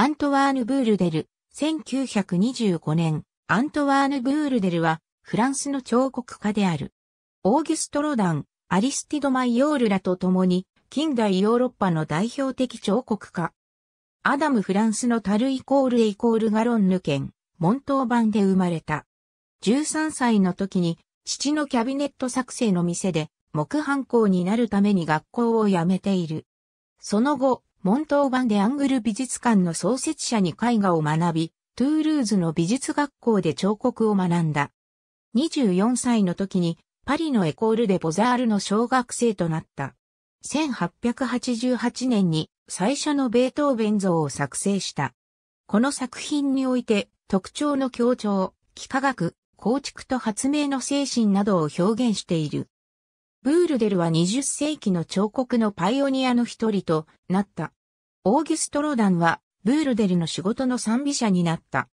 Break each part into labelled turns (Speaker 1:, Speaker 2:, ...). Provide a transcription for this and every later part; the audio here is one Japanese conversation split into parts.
Speaker 1: アントワーヌ・ブールデル、1925年、アントワーヌ・ブールデルは、フランスの彫刻家である。オーギュスト・ロダン、アリスティド・マイオールらと共に、近代ヨーロッパの代表的彫刻家。アダム・フランスのタルイコールエイコールガロンヌ県、モントーバンで生まれた。13歳の時に、父のキャビネット作成の店で、木版工になるために学校を辞めている。その後、モントーバンでアングル美術館の創設者に絵画を学び、トゥールーズの美術学校で彫刻を学んだ。24歳の時にパリのエコールでボザールの小学生となった。1888年に最初のベートーベン像を作成した。この作品において特徴の強調、幾何学、構築と発明の精神などを表現している。ブールデルは20世紀の彫刻のパイオニアの一人となった。オーギュスト・ロダンは、ブールデルの仕事の賛美者になった。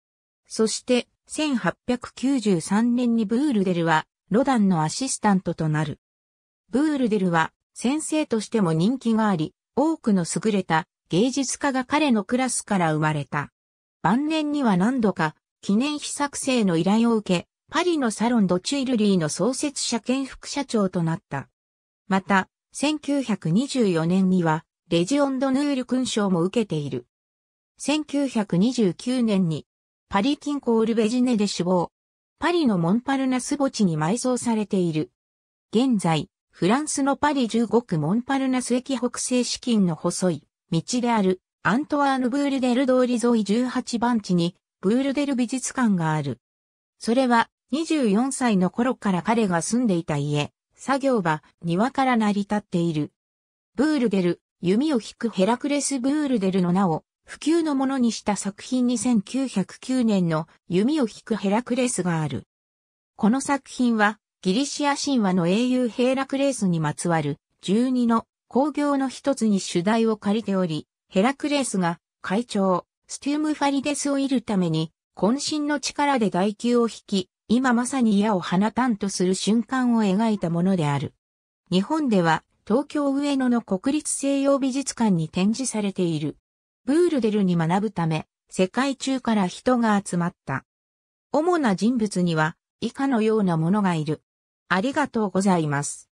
Speaker 1: そして、1893年にブールデルは、ロダンのアシスタントとなる。ブールデルは、先生としても人気があり、多くの優れた芸術家が彼のクラスから生まれた。晩年には何度か、記念碑作成の依頼を受け、パリのサロンドチュイルリーの創設者兼副社長となった。また、1924年には、レジオンドヌール勲章も受けている。1929年に、パリ近郊ルベジネで死亡。パリのモンパルナス墓地に埋葬されている。現在、フランスのパリ15区モンパルナス駅北西資金の細い道であるアントワーヌ・ブールデル通り沿い18番地にブールデル美術館がある。それは24歳の頃から彼が住んでいた家、作業場、庭から成り立っている。ブールデル、弓を引くヘラクレス・ブールデルの名を普及のものにした作品に1909年の弓を引くヘラクレスがある。この作品はギリシア神話の英雄ヘラクレスにまつわる12の工業の一つに主題を借りており、ヘラクレスが会長、スティウムファリデスをいるために渾身の力で外球を引き、今まさに矢を放たんとする瞬間を描いたものである。日本では東京上野の国立西洋美術館に展示されている。ブールデルに学ぶため、世界中から人が集まった。主な人物には以下のようなものがいる。ありがとうございます。